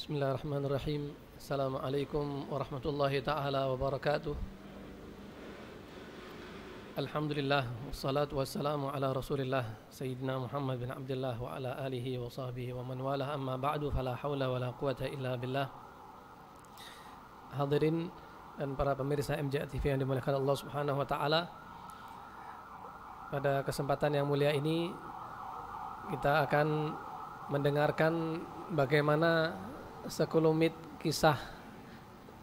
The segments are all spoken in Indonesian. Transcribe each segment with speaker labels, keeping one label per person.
Speaker 1: Bismillahirrahmanirrahim. Assalamualaikum warahmatullahi taala wabarakatuh. Alhamdulillah Wassalamualaikum warahmatullahi ala Rasulillah Sayyidina Muhammad bin Abdullah wa ala alihi wa sahbihi wa man walah amma ba'du fala haula wala quwata illa billah. Hadirin dan para pemirsa MJ TV yang dimuliakan Allah Subhanahu wa taala. Pada kesempatan yang mulia ini kita akan mendengarkan bagaimana sekelumit kisah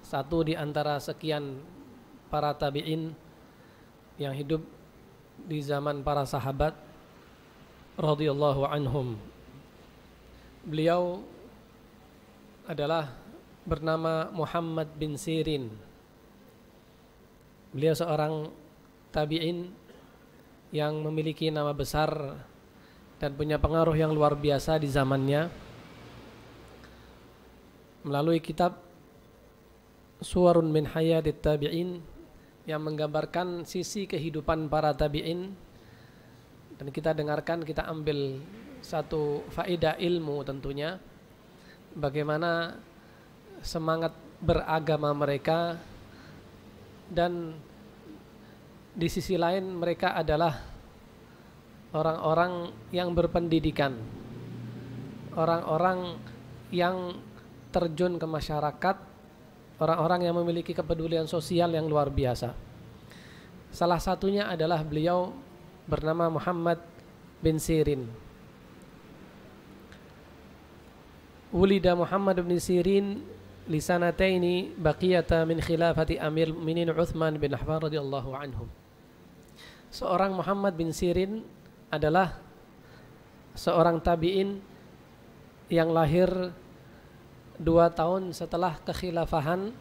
Speaker 1: satu di antara sekian para tabi'in yang hidup di zaman para sahabat radhiyallahu anhum. Beliau adalah bernama Muhammad bin Sirin. Beliau seorang tabi'in yang memiliki nama besar dan punya pengaruh yang luar biasa di zamannya melalui kitab Suwarun min Hayatit Tabi'in yang menggambarkan sisi kehidupan para tabi'in dan kita dengarkan kita ambil satu faedah ilmu tentunya bagaimana semangat beragama mereka dan di sisi lain mereka adalah orang-orang yang berpendidikan orang-orang yang terjun ke masyarakat orang-orang yang memiliki kepedulian sosial yang luar biasa. Salah satunya adalah beliau bernama Muhammad bin Sirin. Wulida Muhammad bin Sirin lisanataini baqiyata min khilafati Amir Minin Uthman bin Affan radhiyallahu anhu. Seorang Muhammad bin Sirin adalah seorang tabi'in yang lahir dua tahun setelah kekhilafahan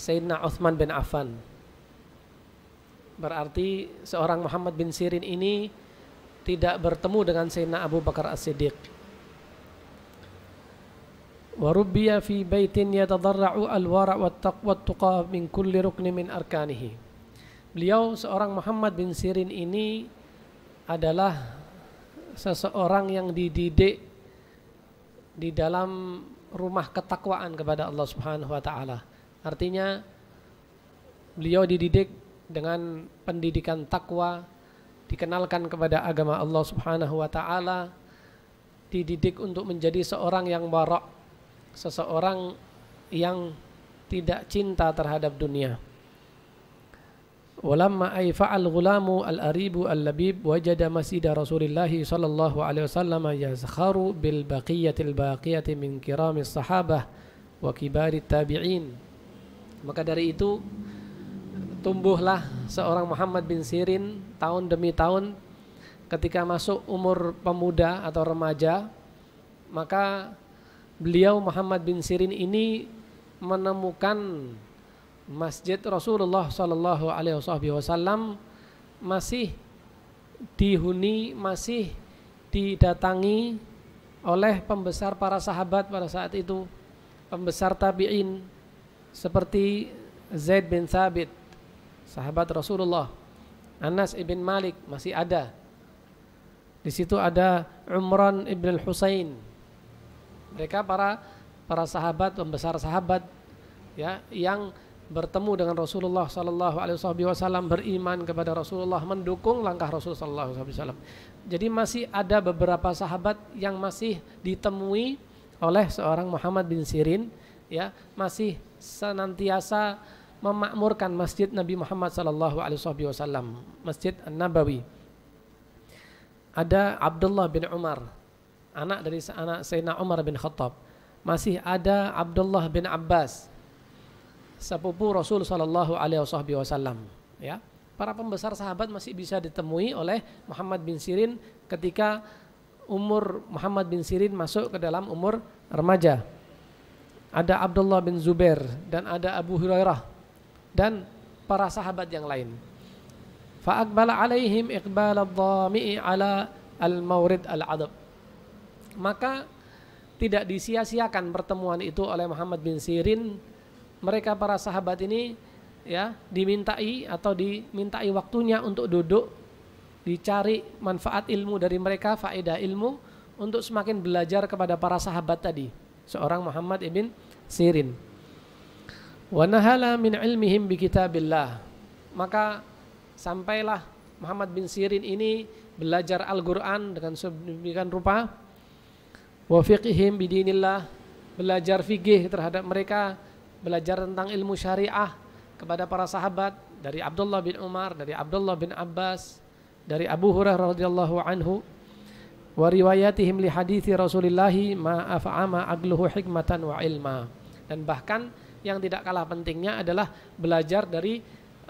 Speaker 1: Sayyidina Uthman bin Affan. Berarti seorang Muhammad bin Sirin ini tidak bertemu dengan Sayyidina Abu Bakar As-Siddiq. Warubbiya fi baitin yatadarra'u al-wara' wa taqwa min kulli rukni min arkanihi. Beliau seorang Muhammad bin Sirin ini adalah seseorang yang dididik di dalam rumah ketakwaan kepada Allah Subhanahu wa taala. Artinya beliau dididik dengan pendidikan takwa, dikenalkan kepada agama Allah Subhanahu wa taala, dididik untuk menjadi seorang yang barok, seseorang yang tidak cinta terhadap dunia. ولما أي فعل غلام الأريب اللبيب وجد مسجد رسول الله صلى الله عليه وسلم يزخر بالبقية الباقية من كرام الصحابة وكبار التابعين maka dari itu tumbuhlah seorang Muhammad bin Sirin tahun demi tahun ketika masuk umur pemuda atau remaja maka beliau Muhammad bin Sirin ini menemukan masjid Rasulullah Shallallahu Alaihi Wasallam masih dihuni masih didatangi oleh pembesar para sahabat pada saat itu pembesar tabi'in seperti Zaid bin Sabit, sahabat Rasulullah Anas ibn Malik masih ada di situ ada Umran ibn Husain mereka para para sahabat pembesar sahabat ya yang bertemu dengan Rasulullah Sallallahu Alaihi Wasallam beriman kepada Rasulullah mendukung langkah Rasulullah Sallallahu Alaihi Wasallam jadi masih ada beberapa sahabat yang masih ditemui oleh seorang Muhammad bin Sirin ya masih senantiasa memakmurkan masjid Nabi Muhammad Sallallahu Alaihi Wasallam masjid An Nabawi ada Abdullah bin Umar anak dari anak Sayyidina Umar bin Khattab masih ada Abdullah bin Abbas sepupu Rasul Shallallahu Alaihi Wasallam. Ya, para pembesar sahabat masih bisa ditemui oleh Muhammad bin Sirin ketika umur Muhammad bin Sirin masuk ke dalam umur remaja. Ada Abdullah bin Zubair dan ada Abu Hurairah dan para sahabat yang lain. Fa'akbala alaihim iqbal dhami'i ala al-maurid al-adab. Maka tidak disia-siakan pertemuan itu oleh Muhammad bin Sirin mereka para sahabat ini ya dimintai atau dimintai waktunya untuk duduk dicari manfaat ilmu dari mereka faedah ilmu untuk semakin belajar kepada para sahabat tadi seorang Muhammad ibn Sirin wa min ilmihim bi kitabillah maka sampailah Muhammad bin Sirin ini belajar Al-Qur'an dengan sedemikian rupa wa fiqihim bidinillah belajar fikih terhadap mereka belajar tentang ilmu syariah kepada para sahabat dari Abdullah bin Umar, dari Abdullah bin Abbas, dari Abu Hurairah radhiyallahu anhu wa riwayatihim li hadithi rasulillahi ma af'ama agluhu hikmatan wa ilma. Dan bahkan yang tidak kalah pentingnya adalah belajar dari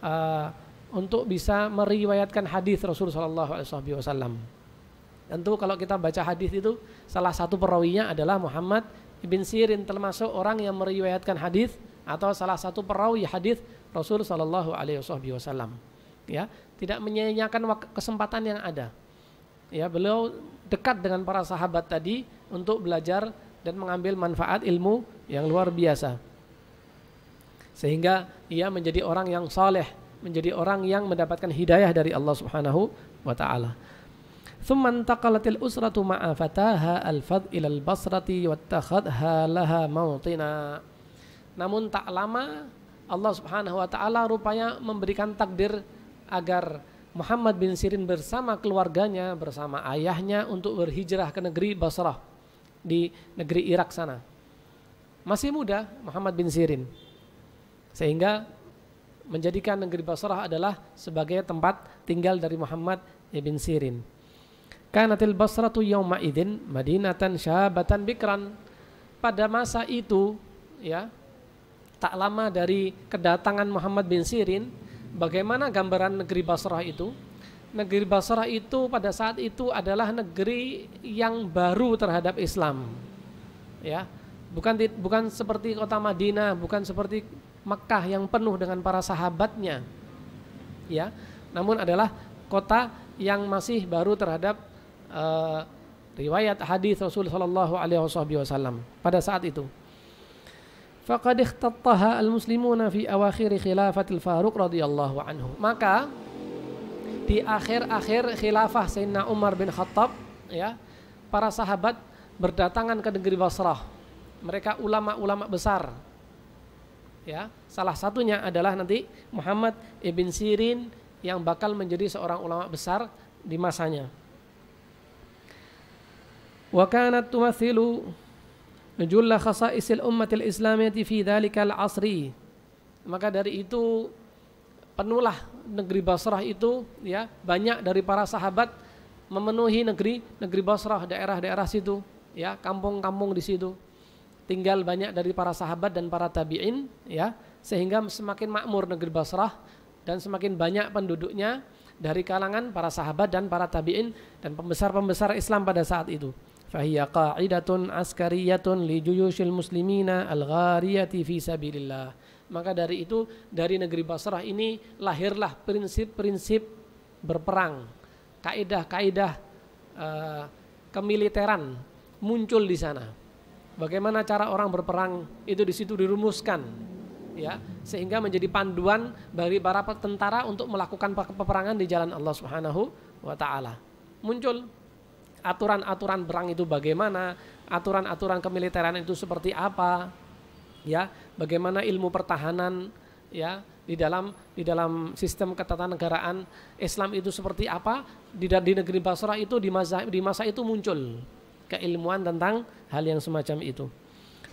Speaker 1: uh, untuk bisa meriwayatkan hadis Rasulullah saw Tentu kalau kita baca hadis itu salah satu perawinya adalah Muhammad Ibn Sirin termasuk orang yang meriwayatkan hadis atau salah satu perawi hadis Rasul Shallallahu Alaihi Wasallam. Ya, tidak menyanyiakan kesempatan yang ada. Ya, beliau dekat dengan para sahabat tadi untuk belajar dan mengambil manfaat ilmu yang luar biasa. Sehingga ia menjadi orang yang saleh, menjadi orang yang mendapatkan hidayah dari Allah Subhanahu wa taala. ثم انتقلت الأسرة مع فتاها الفض إلى البصرة واتخذها لها موطنا namun tak lama Allah subhanahu wa ta'ala rupanya memberikan takdir agar Muhammad bin Sirin bersama keluarganya, bersama ayahnya untuk berhijrah ke negeri Basrah di negeri Irak sana. Masih muda Muhammad bin Sirin. Sehingga menjadikan negeri Basrah adalah sebagai tempat tinggal dari Muhammad bin Sirin. Kanatil Basratu yauma idin Madinatan syabatan bikran. Pada masa itu ya tak lama dari kedatangan Muhammad bin Sirin, bagaimana gambaran negeri Basrah itu? Negeri Basrah itu pada saat itu adalah negeri yang baru terhadap Islam. Ya. Bukan bukan seperti kota Madinah, bukan seperti Mekah yang penuh dengan para sahabatnya. Ya. Namun adalah kota yang masih baru terhadap uh, riwayat hadis Rasul sallallahu alaihi wasallam pada saat itu. Faqad ikhtattaha al-muslimuna fi awakhir khilafatil Faruq radhiyallahu anhu. Maka di akhir-akhir khilafah Sayyidina Umar bin Khattab ya, para sahabat berdatangan ke negeri Basrah. Mereka ulama-ulama besar. Ya, salah satunya adalah nanti Muhammad ibn Sirin yang bakal menjadi seorang ulama besar di masanya. Wa kanat tumathilu julla khasa'isil ummatil islamiyati fi dhalikal asri. Maka dari itu penuhlah negeri Basrah itu ya banyak dari para sahabat memenuhi negeri negeri Basrah daerah-daerah situ ya kampung-kampung di situ tinggal banyak dari para sahabat dan para tabiin ya sehingga semakin makmur negeri Basrah dan semakin banyak penduduknya dari kalangan para sahabat dan para tabiin dan pembesar-pembesar Islam pada saat itu. فهي قاعدة عسكرية لجيوش المسلمين الغارية في سبيل الله maka dari itu dari negeri Basrah ini lahirlah prinsip-prinsip berperang kaidah-kaidah uh, eh, kemiliteran muncul di sana bagaimana cara orang berperang itu di situ dirumuskan ya sehingga menjadi panduan bagi para tentara untuk melakukan peperangan di jalan Allah Subhanahu wa taala muncul aturan-aturan perang itu bagaimana, aturan-aturan kemiliteran itu seperti apa, ya, bagaimana ilmu pertahanan, ya, di dalam di dalam sistem ketatanegaraan Islam itu seperti apa di, di negeri Basra itu di masa di masa itu muncul keilmuan tentang hal yang semacam itu.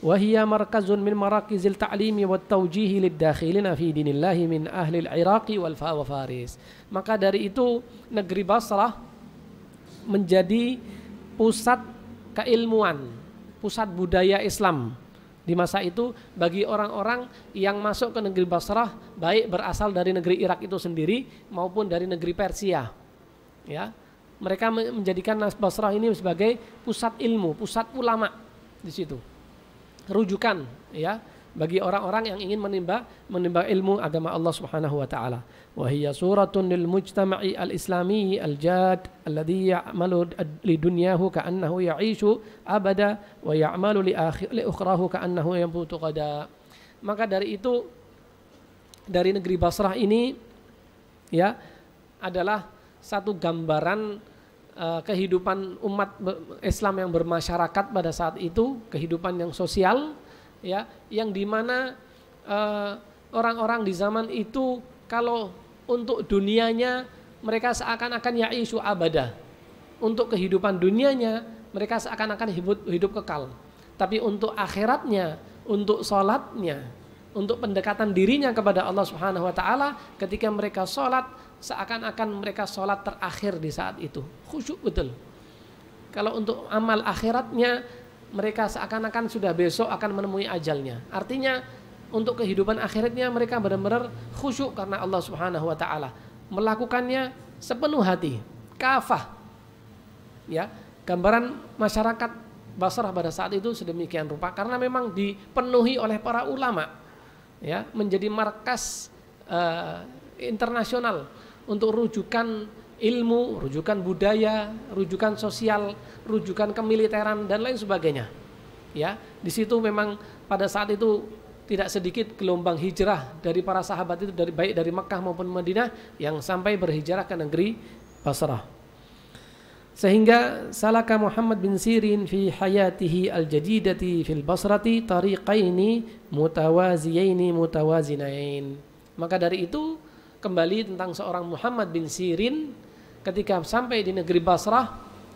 Speaker 1: Wahia markazun min marakizil ta'limi wa tawjihi lid-dakhilina fi dinillahi min ahli al-Iraqi wal Faris. Maka dari itu negeri Basrah menjadi pusat keilmuan, pusat budaya Islam di masa itu bagi orang-orang yang masuk ke negeri Basrah baik berasal dari negeri Irak itu sendiri maupun dari negeri Persia. Ya. Mereka menjadikan Basrah ini sebagai pusat ilmu, pusat ulama di situ. Rujukan, ya bagi orang-orang yang ingin menimba menimba ilmu agama Allah Subhanahu wa taala. Wa hiya suratun lil mujtama'i al-islami al-jad alladhi ya'malu li dunyahu ka'annahu ya'ishu abada wa ya'malu li akhir li ukhrahu ka'annahu yamutu qada. Maka dari itu dari negeri Basrah ini ya adalah satu gambaran uh, kehidupan umat Islam yang bermasyarakat pada saat itu, kehidupan yang sosial ya yang dimana eh, orang-orang di zaman itu kalau untuk dunianya mereka seakan-akan ya isu abada untuk kehidupan dunianya mereka seakan-akan hidup, hidup kekal tapi untuk akhiratnya untuk sholatnya untuk pendekatan dirinya kepada Allah Subhanahu wa taala ketika mereka sholat seakan-akan mereka sholat terakhir di saat itu khusyuk betul kalau untuk amal akhiratnya mereka seakan-akan sudah besok akan menemui ajalnya. Artinya untuk kehidupan akhiratnya mereka benar-benar khusyuk karena Allah Subhanahu wa taala. Melakukannya sepenuh hati, kafah. Ya, gambaran masyarakat Basrah pada saat itu sedemikian rupa karena memang dipenuhi oleh para ulama. Ya, menjadi markas uh, internasional untuk rujukan ilmu, rujukan budaya, rujukan sosial, rujukan kemiliteran dan lain sebagainya. Ya, di situ memang pada saat itu tidak sedikit gelombang hijrah dari para sahabat itu dari baik dari Mekah maupun Madinah yang sampai berhijrah ke negeri Basrah. Sehingga salaka Muhammad bin Sirin fi hayatihi al-jadidati fil Basrati tariqaini mutawaziyaini mutawazinain. Maka dari itu kembali tentang seorang Muhammad bin Sirin ketika sampai di negeri Basrah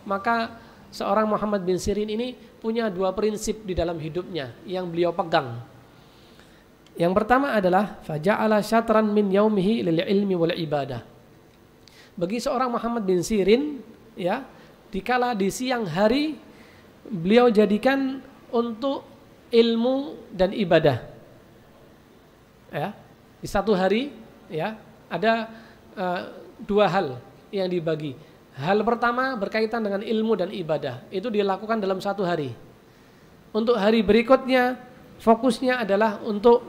Speaker 1: maka seorang Muhammad bin Sirin ini punya dua prinsip di dalam hidupnya yang beliau pegang. Yang pertama adalah faja'ala syatran min yaumihi lil ilmi wal ibadah. Bagi seorang Muhammad bin Sirin ya, dikala di siang hari beliau jadikan untuk ilmu dan ibadah. Ya, di satu hari ya ada uh, dua hal yang dibagi. Hal pertama berkaitan dengan ilmu dan ibadah. Itu dilakukan dalam satu hari. Untuk hari berikutnya fokusnya adalah untuk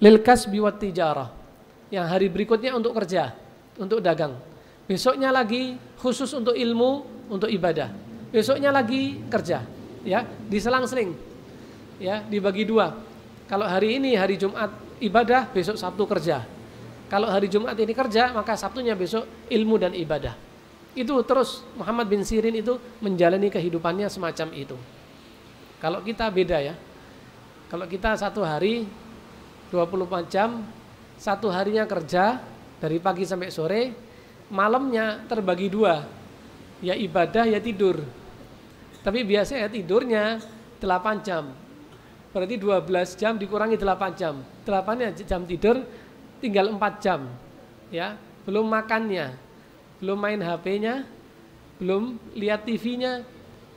Speaker 1: lilkas biwat tijarah. Yang hari berikutnya untuk kerja, untuk dagang. Besoknya lagi khusus untuk ilmu, untuk ibadah. Besoknya lagi kerja, ya, diselang-seling. Ya, dibagi dua. Kalau hari ini hari Jumat ibadah, besok Sabtu kerja kalau hari Jumat ini kerja, maka Sabtunya besok ilmu dan ibadah. Itu terus Muhammad bin Sirin itu menjalani kehidupannya semacam itu. Kalau kita beda ya. Kalau kita satu hari 24 jam, satu harinya kerja dari pagi sampai sore, malamnya terbagi dua, ya ibadah ya tidur. Tapi biasanya tidurnya 8 jam. Berarti 12 jam dikurangi 8 jam. 8 jam tidur, tinggal 4 jam ya belum makannya belum main HP-nya belum lihat TV-nya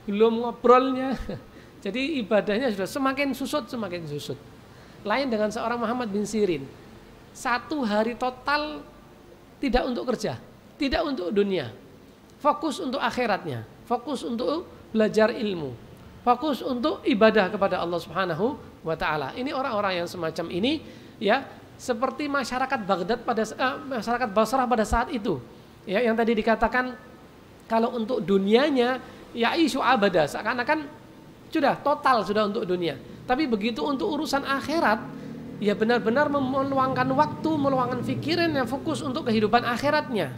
Speaker 1: belum ngobrolnya jadi ibadahnya sudah semakin susut semakin susut lain dengan seorang Muhammad bin Sirin satu hari total tidak untuk kerja tidak untuk dunia fokus untuk akhiratnya fokus untuk belajar ilmu fokus untuk ibadah kepada Allah Subhanahu wa taala ini orang-orang yang semacam ini ya seperti masyarakat Baghdad pada eh, masyarakat Basrah pada saat itu. Ya, yang tadi dikatakan kalau untuk dunianya ya isu abada seakan-akan sudah total sudah untuk dunia. Tapi begitu untuk urusan akhirat ya benar-benar meluangkan waktu, meluangkan pikiran yang fokus untuk kehidupan akhiratnya.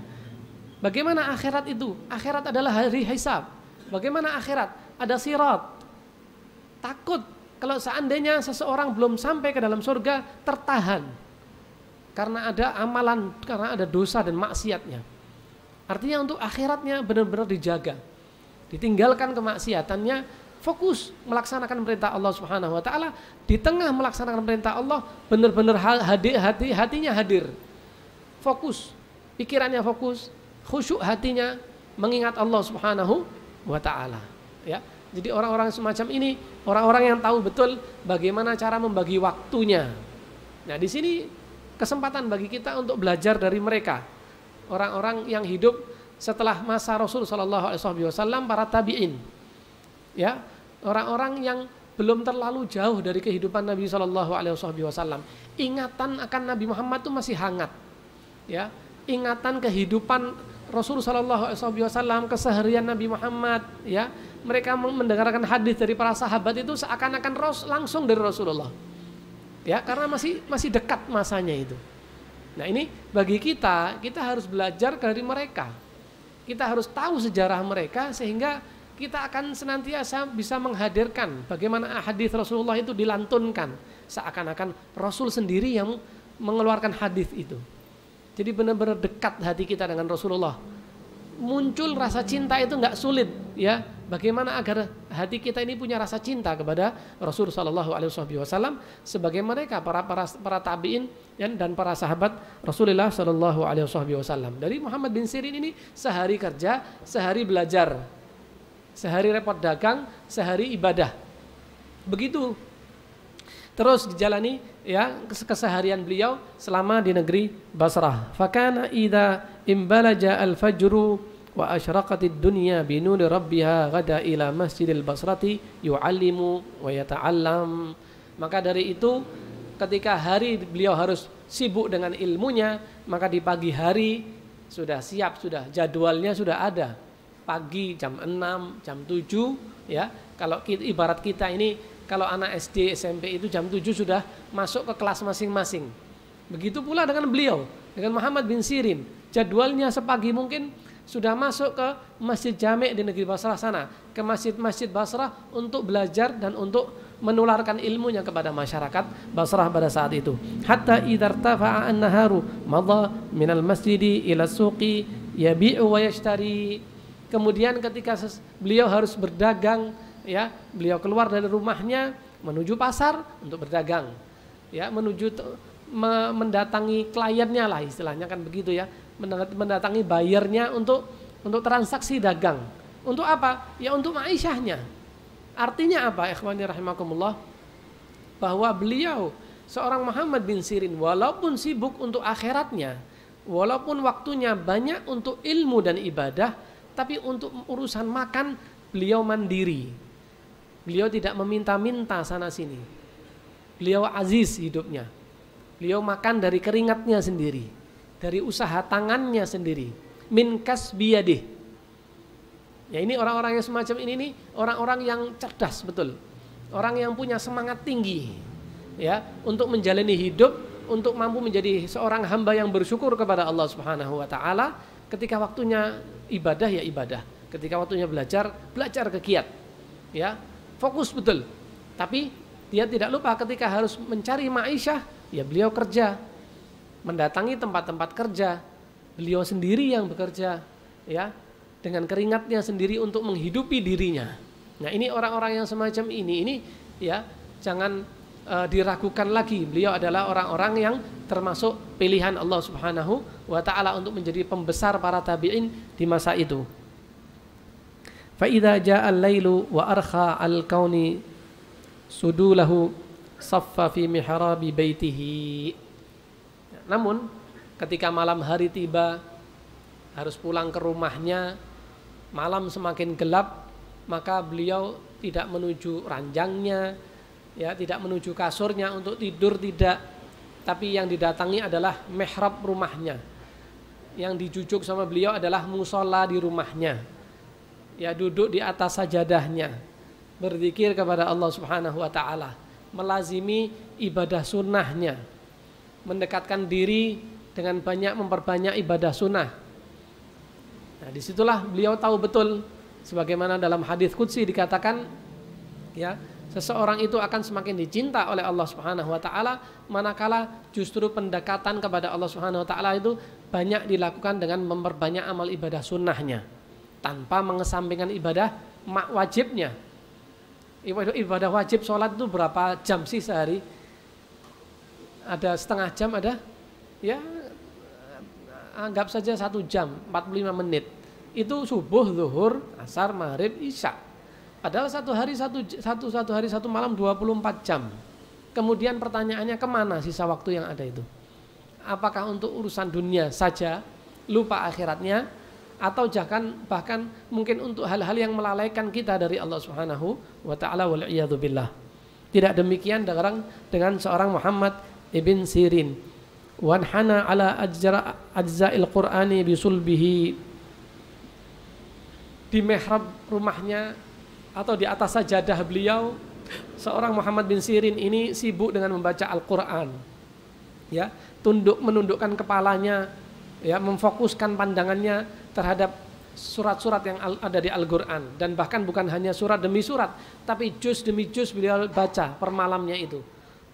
Speaker 1: Bagaimana akhirat itu? Akhirat adalah hari hisab. Bagaimana akhirat? Ada sirat. Takut kalau seandainya seseorang belum sampai ke dalam surga, tertahan karena ada amalan, karena ada dosa dan maksiatnya. Artinya untuk akhiratnya benar-benar dijaga. Ditinggalkan kemaksiatannya, fokus melaksanakan perintah Allah Subhanahu wa taala. Di tengah melaksanakan perintah Allah, benar-benar hadir hati hatinya hadir. Fokus, pikirannya fokus, khusyuk hatinya mengingat Allah Subhanahu wa taala. Ya. Jadi orang-orang semacam ini, orang-orang yang tahu betul bagaimana cara membagi waktunya. Nah, di sini kesempatan bagi kita untuk belajar dari mereka. Orang-orang yang hidup setelah masa Rasul Shallallahu Alaihi Wasallam, para tabiin, ya orang-orang yang belum terlalu jauh dari kehidupan Nabi Shallallahu Alaihi Wasallam. Ingatan akan Nabi Muhammad itu masih hangat, ya ingatan kehidupan Rasul Shallallahu Alaihi Wasallam, keseharian Nabi Muhammad, ya mereka mendengarkan hadis dari para sahabat itu seakan-akan langsung dari Rasulullah ya karena masih masih dekat masanya itu. Nah ini bagi kita kita harus belajar dari mereka, kita harus tahu sejarah mereka sehingga kita akan senantiasa bisa menghadirkan bagaimana hadis Rasulullah itu dilantunkan seakan-akan Rasul sendiri yang mengeluarkan hadis itu. Jadi benar-benar dekat hati kita dengan Rasulullah muncul rasa cinta itu nggak sulit ya bagaimana agar hati kita ini punya rasa cinta kepada Rasul Shallallahu Alaihi Wasallam sebagai mereka para para para tabiin ya, dan para sahabat Rasulullah Shallallahu Alaihi Wasallam dari Muhammad bin Sirin ini sehari kerja sehari belajar sehari repot dagang sehari ibadah begitu terus dijalani ya keseharian beliau selama di negeri Basrah. Fakana ida imbalaja al fajru wa asyraqatid dunya bi nuri rabbiha ghada ila masjidil basrati yu'allimu wa yata'allam maka dari itu ketika hari beliau harus sibuk dengan ilmunya maka di pagi hari sudah siap sudah jadwalnya sudah ada pagi jam 6 jam 7 ya kalau kita, ibarat kita ini kalau anak SD SMP itu jam 7 sudah masuk ke kelas masing-masing begitu pula dengan beliau dengan Muhammad bin Sirin jadwalnya sepagi mungkin sudah masuk ke Masjid Jamek di negeri Basrah sana, ke masjid-masjid Basrah untuk belajar dan untuk menularkan ilmunya kepada masyarakat Basrah pada saat itu. Hatta tafaa an-naharu madha minal masjidi ila suqi yabi'u wa yashtari. Kemudian ketika beliau harus berdagang, ya, beliau keluar dari rumahnya menuju pasar untuk berdagang. Ya, menuju mendatangi kliennya lah istilahnya kan begitu ya mendatangi bayarnya untuk untuk transaksi dagang. Untuk apa? Ya untuk maishahnya. Artinya apa? Ikhwani rahimakumullah bahwa beliau seorang Muhammad bin Sirin walaupun sibuk untuk akhiratnya, walaupun waktunya banyak untuk ilmu dan ibadah, tapi untuk urusan makan beliau mandiri. Beliau tidak meminta-minta sana sini. Beliau aziz hidupnya. Beliau makan dari keringatnya sendiri dari usaha tangannya sendiri. Min kasbiyadih. Ya ini orang-orang yang semacam ini nih orang-orang yang cerdas betul. Orang yang punya semangat tinggi ya untuk menjalani hidup, untuk mampu menjadi seorang hamba yang bersyukur kepada Allah Subhanahu wa taala ketika waktunya ibadah ya ibadah, ketika waktunya belajar, belajar kegiat. Ya, fokus betul. Tapi dia tidak lupa ketika harus mencari maisha, ya beliau kerja mendatangi tempat-tempat kerja. Beliau sendiri yang bekerja ya dengan keringatnya sendiri untuk menghidupi dirinya. Nah, ini orang-orang yang semacam ini ini ya jangan e, diragukan lagi. Beliau adalah orang-orang yang termasuk pilihan Allah Subhanahu wa taala untuk menjadi pembesar para tabi'in di masa itu. Fa idza jaa al-lailu wa arkha al-kauni sudulahu saffa fi mihrabi baitihi namun ketika malam hari tiba harus pulang ke rumahnya, malam semakin gelap, maka beliau tidak menuju ranjangnya, ya tidak menuju kasurnya untuk tidur tidak, tapi yang didatangi adalah mehrab rumahnya. Yang dijujuk sama beliau adalah musola di rumahnya. Ya duduk di atas sajadahnya, berzikir kepada Allah Subhanahu wa taala, melazimi ibadah sunnahnya mendekatkan diri dengan banyak memperbanyak ibadah sunnah. Nah, disitulah beliau tahu betul sebagaimana dalam hadis kutsi dikatakan ya seseorang itu akan semakin dicinta oleh Allah Subhanahu wa taala manakala justru pendekatan kepada Allah Subhanahu wa taala itu banyak dilakukan dengan memperbanyak amal ibadah sunnahnya tanpa mengesampingkan ibadah wajibnya ibadah wajib sholat itu berapa jam sih sehari ada setengah jam ada ya anggap saja satu jam 45 menit itu subuh zuhur asar maghrib isya padahal satu hari satu satu satu hari satu malam 24 jam kemudian pertanyaannya kemana sisa waktu yang ada itu apakah untuk urusan dunia saja lupa akhiratnya atau bahkan bahkan mungkin untuk hal-hal yang melalaikan kita dari Allah Subhanahu wa taala wal billah. Tidak demikian dengan dengan seorang Muhammad Ibn Sirin wanhana ala ajra ajza'il Qur'ani bisulbihi di mihrab rumahnya atau di atas sajadah beliau seorang Muhammad bin Sirin ini sibuk dengan membaca Al-Qur'an ya tunduk menundukkan kepalanya ya memfokuskan pandangannya terhadap surat-surat yang ada di Al-Qur'an dan bahkan bukan hanya surat demi surat tapi juz demi juz beliau baca per malamnya itu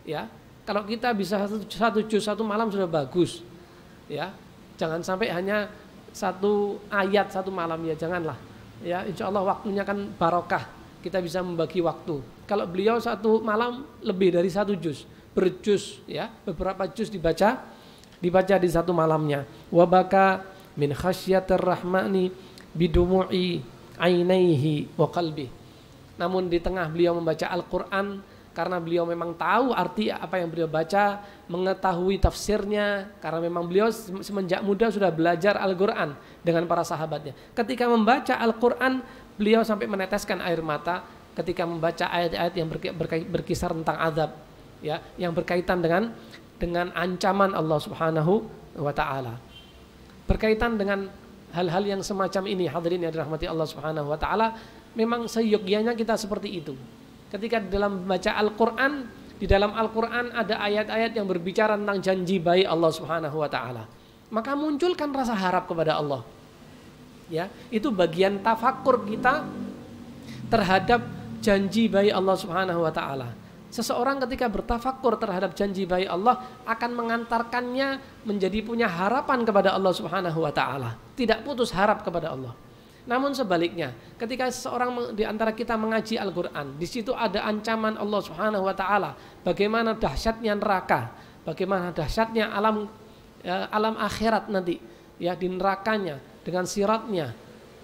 Speaker 1: ya kalau kita bisa satu, satu juz satu malam sudah bagus, ya. Jangan sampai hanya satu ayat satu malam ya, janganlah. Ya, insya Allah waktunya kan barokah. Kita bisa membagi waktu. Kalau beliau satu malam lebih dari satu juz, berjus ya, beberapa juz dibaca, dibaca di satu malamnya. Wabaka min khasyatir rahmani bidumu'i ainaihi wa qalbi. Namun di tengah beliau membaca Al-Qur'an karena beliau memang tahu arti apa yang beliau baca, mengetahui tafsirnya, karena memang beliau semenjak muda sudah belajar Al-Quran dengan para sahabatnya. Ketika membaca Al-Quran, beliau sampai meneteskan air mata ketika membaca ayat-ayat yang berkisar tentang azab, ya, yang berkaitan dengan dengan ancaman Allah Subhanahu wa taala. Berkaitan dengan hal-hal yang semacam ini hadirin yang dirahmati Allah Subhanahu wa taala, memang seyogyanya kita seperti itu ketika dalam baca Al-Quran di dalam Al-Quran ada ayat-ayat yang berbicara tentang janji baik Allah Subhanahu wa taala. Maka munculkan rasa harap kepada Allah. Ya, itu bagian tafakur kita terhadap janji baik Allah Subhanahu wa taala. Seseorang ketika bertafakur terhadap janji baik Allah akan mengantarkannya menjadi punya harapan kepada Allah Subhanahu wa taala, tidak putus harap kepada Allah. Namun sebaliknya, ketika seorang di antara kita mengaji Al-Qur'an, di situ ada ancaman Allah Subhanahu wa taala, bagaimana dahsyatnya neraka, bagaimana dahsyatnya alam ya, alam akhirat nanti, ya di nerakanya dengan siratnya,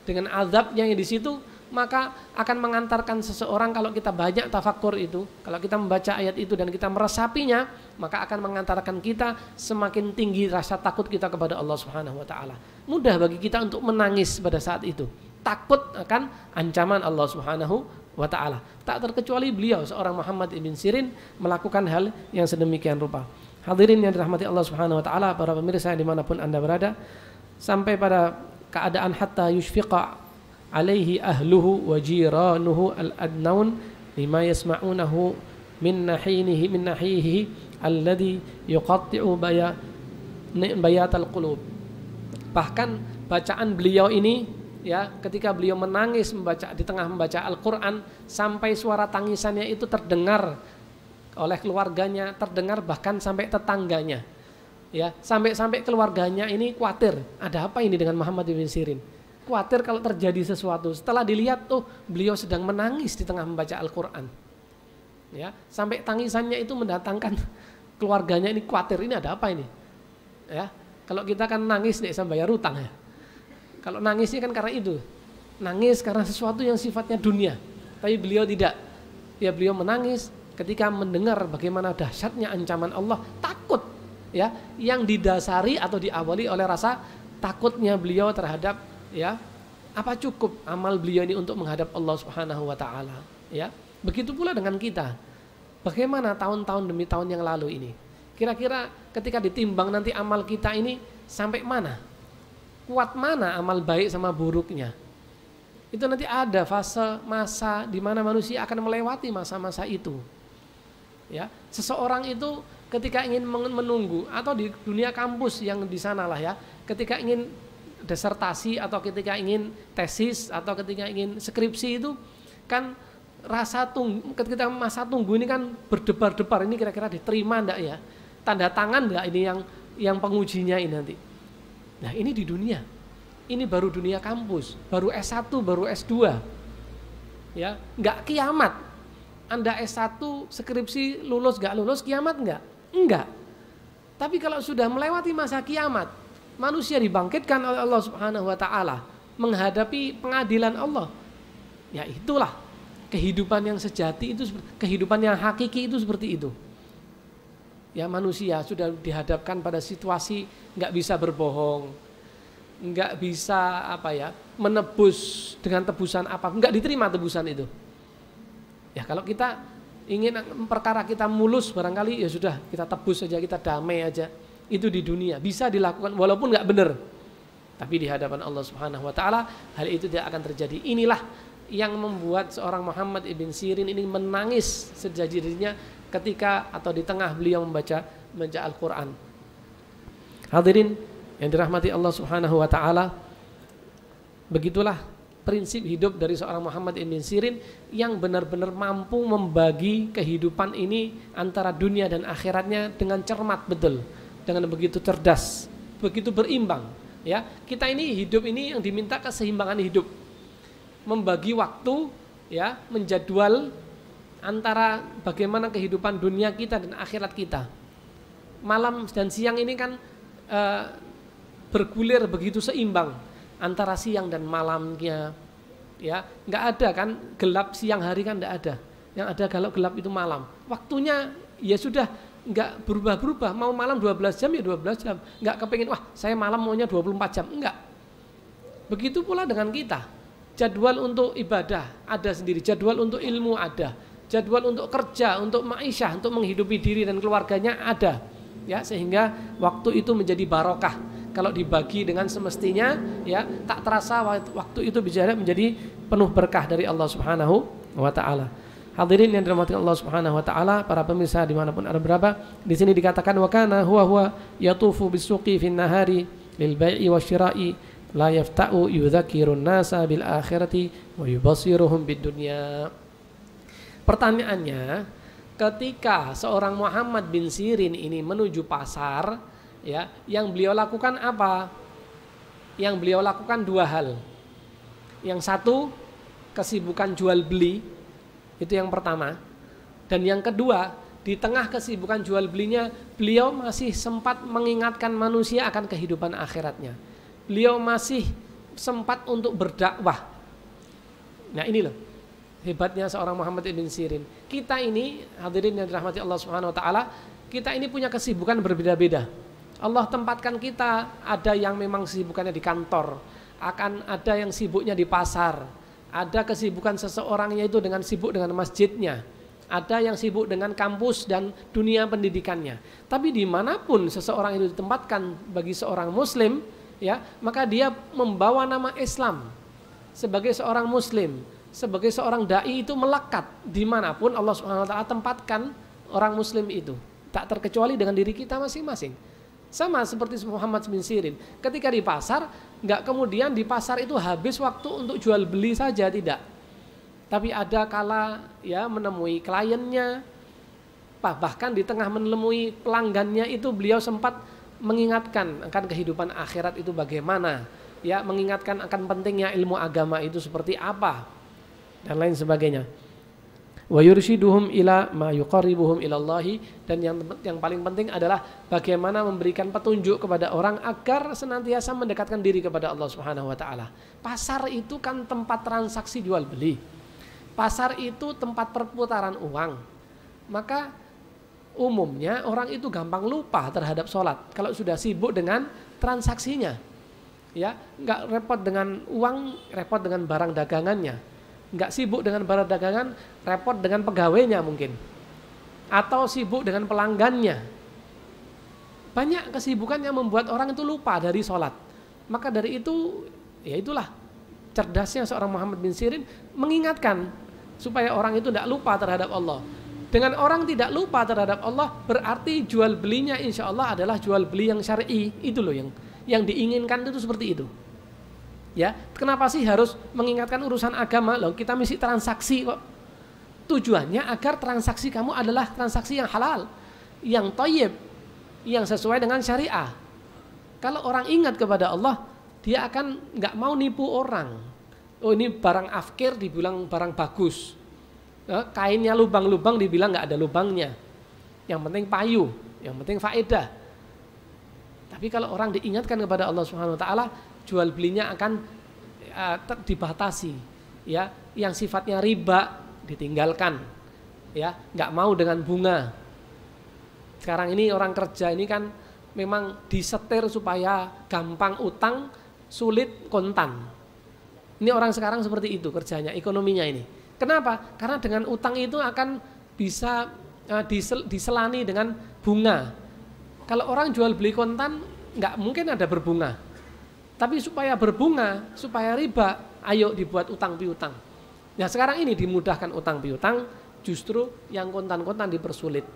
Speaker 1: dengan azabnya yang di situ maka akan mengantarkan seseorang kalau kita banyak tafakur itu, kalau kita membaca ayat itu dan kita meresapinya, maka akan mengantarkan kita semakin tinggi rasa takut kita kepada Allah Subhanahu wa taala. Mudah bagi kita untuk menangis pada saat itu. Takut akan ancaman Allah Subhanahu wa taala. Tak terkecuali beliau seorang Muhammad ibn Sirin melakukan hal yang sedemikian rupa. Hadirin yang dirahmati Allah Subhanahu wa taala, para pemirsa dimanapun Anda berada, sampai pada keadaan hatta yushfiqa alaihi ahluhu wa jiranuhu al-adnaun lima yasma'unahu min nahinihi min nahihi alladhi yuqatti'u baya al qulub bahkan bacaan beliau ini ya ketika beliau menangis membaca di tengah membaca Al-Qur'an sampai suara tangisannya itu terdengar oleh keluarganya terdengar bahkan sampai tetangganya ya sampai-sampai keluarganya ini khawatir ada apa ini dengan Muhammad bin Sirin khawatir kalau terjadi sesuatu. Setelah dilihat tuh oh, beliau sedang menangis di tengah membaca Al-Qur'an. Ya, sampai tangisannya itu mendatangkan keluarganya ini khawatir ini ada apa ini? Ya, kalau kita kan nangis nih sampai bayar utang ya. Kalau nangisnya kan karena itu. Nangis karena sesuatu yang sifatnya dunia. Tapi beliau tidak. Ya beliau menangis ketika mendengar bagaimana dahsyatnya ancaman Allah, takut ya yang didasari atau diawali oleh rasa takutnya beliau terhadap ya apa cukup amal beliau ini untuk menghadap Allah Subhanahu wa taala ya begitu pula dengan kita bagaimana tahun-tahun demi tahun yang lalu ini kira-kira ketika ditimbang nanti amal kita ini sampai mana kuat mana amal baik sama buruknya itu nanti ada fase masa di mana manusia akan melewati masa-masa itu ya seseorang itu ketika ingin menunggu atau di dunia kampus yang di sanalah ya ketika ingin desertasi atau ketika ingin tesis atau ketika ingin skripsi itu kan rasa tunggu ketika masa tunggu ini kan berdebar-debar ini kira-kira diterima enggak ya tanda tangan enggak ini yang yang pengujinya ini nanti nah ini di dunia ini baru dunia kampus baru S1 baru S2 ya enggak kiamat anda S1 skripsi lulus enggak lulus kiamat enggak enggak tapi kalau sudah melewati masa kiamat manusia dibangkitkan oleh Allah Subhanahu wa taala menghadapi pengadilan Allah. Ya itulah kehidupan yang sejati itu kehidupan yang hakiki itu seperti itu. Ya manusia sudah dihadapkan pada situasi nggak bisa berbohong, nggak bisa apa ya menebus dengan tebusan apa nggak diterima tebusan itu. Ya kalau kita ingin perkara kita mulus barangkali ya sudah kita tebus saja kita damai aja itu di dunia bisa dilakukan walaupun nggak benar tapi di hadapan Allah Subhanahu wa taala hal itu tidak akan terjadi inilah yang membuat seorang Muhammad ibn Sirin ini menangis sejajarnya ketika atau di tengah beliau membaca membaca Al-Qur'an hadirin yang dirahmati Allah Subhanahu wa taala begitulah prinsip hidup dari seorang Muhammad ibn Sirin yang benar-benar mampu membagi kehidupan ini antara dunia dan akhiratnya dengan cermat betul dengan begitu cerdas, begitu berimbang. Ya, kita ini hidup ini yang diminta keseimbangan hidup, membagi waktu, ya, menjadwal antara bagaimana kehidupan dunia kita dan akhirat kita. Malam dan siang ini kan e, bergulir begitu seimbang antara siang dan malamnya, ya, nggak ada kan gelap siang hari kan nggak ada. Yang ada kalau gelap itu malam. Waktunya ya sudah nggak berubah-berubah mau malam 12 jam ya 12 jam nggak kepengen wah saya malam maunya 24 jam enggak begitu pula dengan kita jadwal untuk ibadah ada sendiri jadwal untuk ilmu ada jadwal untuk kerja untuk maisha untuk menghidupi diri dan keluarganya ada ya sehingga waktu itu menjadi barokah kalau dibagi dengan semestinya ya tak terasa waktu itu bicara menjadi penuh berkah dari Allah Subhanahu wa taala Hadirin yang dirahmati Allah Subhanahu wa taala, para pemirsa dimanapun ada berapa, di sini dikatakan wa kana huwa huwa yatufu bisuqi fin nahari lil bai'i syira'i la yafta'u yudzakirun nasa bil akhirati wa yubasiruhum bid dunya. Pertanyaannya, ketika seorang Muhammad bin Sirin ini menuju pasar, ya, yang beliau lakukan apa? Yang beliau lakukan dua hal. Yang satu, kesibukan jual beli itu yang pertama. Dan yang kedua, di tengah kesibukan jual belinya, beliau masih sempat mengingatkan manusia akan kehidupan akhiratnya. Beliau masih sempat untuk berdakwah. Nah ini loh, hebatnya seorang Muhammad ibn Sirin. Kita ini, hadirin yang dirahmati Allah Subhanahu wa taala, kita ini punya kesibukan berbeda-beda. Allah tempatkan kita ada yang memang sibukannya di kantor, akan ada yang sibuknya di pasar, ada kesibukan seseorangnya itu dengan sibuk dengan masjidnya. Ada yang sibuk dengan kampus dan dunia pendidikannya. Tapi dimanapun seseorang itu ditempatkan bagi seorang muslim, ya maka dia membawa nama Islam sebagai seorang muslim, sebagai seorang dai itu melekat dimanapun Allah Subhanahu Wa Taala tempatkan orang muslim itu. Tak terkecuali dengan diri kita masing-masing. Sama seperti Muhammad bin Sirin. Ketika di pasar, nggak kemudian di pasar itu habis waktu untuk jual beli saja tidak. Tapi ada kala ya menemui kliennya, bahkan di tengah menemui pelanggannya itu beliau sempat mengingatkan akan kehidupan akhirat itu bagaimana, ya mengingatkan akan pentingnya ilmu agama itu seperti apa dan lain sebagainya wa yursyiduhum ila ma yuqarribuhum ila Allah dan yang yang paling penting adalah bagaimana memberikan petunjuk kepada orang agar senantiasa mendekatkan diri kepada Allah Subhanahu wa taala. Pasar itu kan tempat transaksi jual beli. Pasar itu tempat perputaran uang. Maka umumnya orang itu gampang lupa terhadap sholat kalau sudah sibuk dengan transaksinya. Ya, nggak repot dengan uang, repot dengan barang dagangannya nggak sibuk dengan barang dagangan, repot dengan pegawainya mungkin. Atau sibuk dengan pelanggannya. Banyak kesibukan yang membuat orang itu lupa dari sholat. Maka dari itu, ya itulah cerdasnya seorang Muhammad bin Sirin mengingatkan supaya orang itu tidak lupa terhadap Allah. Dengan orang tidak lupa terhadap Allah berarti jual belinya insya Allah adalah jual beli yang syari. Itu loh yang yang diinginkan itu seperti itu. Ya, kenapa sih harus mengingatkan urusan agama? Loh, kita misi transaksi kok. Tujuannya agar transaksi kamu adalah transaksi yang halal, yang toyib, yang sesuai dengan syariah. Kalau orang ingat kepada Allah, dia akan nggak mau nipu orang. Oh ini barang afkir dibilang barang bagus. Eh, kainnya lubang-lubang dibilang nggak ada lubangnya. Yang penting payu, yang penting faedah. Tapi kalau orang diingatkan kepada Allah Subhanahu wa taala, jual belinya akan uh, dibatasi ya yang sifatnya riba ditinggalkan ya nggak mau dengan bunga sekarang ini orang kerja ini kan memang disetir supaya gampang utang sulit kontan ini orang sekarang seperti itu kerjanya ekonominya ini kenapa karena dengan utang itu akan bisa uh, disel, diselani dengan bunga kalau orang jual beli kontan nggak mungkin ada berbunga tapi supaya berbunga, supaya riba, ayo dibuat utang piutang. Nah sekarang ini dimudahkan utang piutang, justru yang kontan-kontan dipersulit.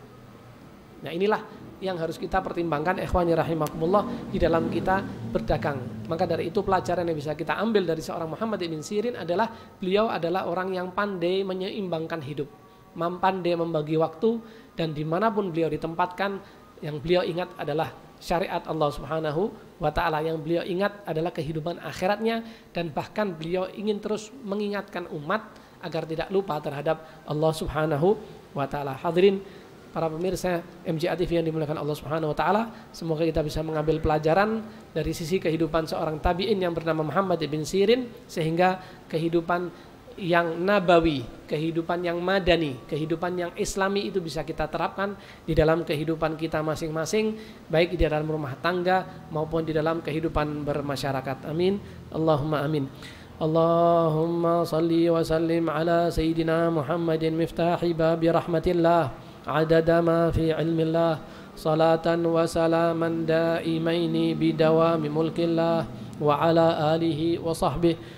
Speaker 1: Nah inilah yang harus kita pertimbangkan ikhwani rahimakumullah di dalam kita berdagang. Maka dari itu pelajaran yang bisa kita ambil dari seorang Muhammad bin Sirin adalah beliau adalah orang yang pandai menyeimbangkan hidup, mampan dia membagi waktu dan dimanapun beliau ditempatkan yang beliau ingat adalah syariat Allah Subhanahu wa taala yang beliau ingat adalah kehidupan akhiratnya dan bahkan beliau ingin terus mengingatkan umat agar tidak lupa terhadap Allah Subhanahu wa taala. Hadirin para pemirsa MJA TV yang dimuliakan Allah Subhanahu wa taala, semoga kita bisa mengambil pelajaran dari sisi kehidupan seorang tabi'in yang bernama Muhammad bin Sirin sehingga kehidupan yang nabawi, kehidupan yang madani, kehidupan yang islami itu bisa kita terapkan di dalam kehidupan kita masing-masing, baik di dalam rumah tangga maupun di dalam kehidupan bermasyarakat. Amin. Allahumma amin. Allahumma salli wa sallim ala sayyidina Muhammadin miftahi babi rahmatillah adada ma fi ilmillah salatan wa salaman daimaini bidawami mulkillah wa ala alihi wa sahbihi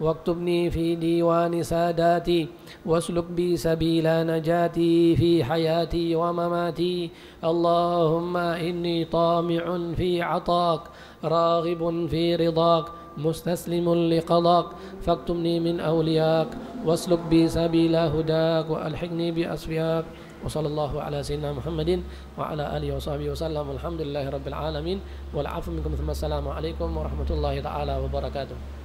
Speaker 1: واكتبني في ديوان ساداتي واسلك بي سبيل نجاتي في حياتي ومماتي اللهم إني طامع في عطاك راغب في رضاك مستسلم لقضاك فاكتبني من أولياك واسلك بي سبيل هداك وألحقني بأصفياك وصلى الله على سيدنا محمد وعلى آله وصحبه وسلم والحمد لله رب العالمين والعفو منكم ثم السلام عليكم ورحمة الله تعالى وبركاته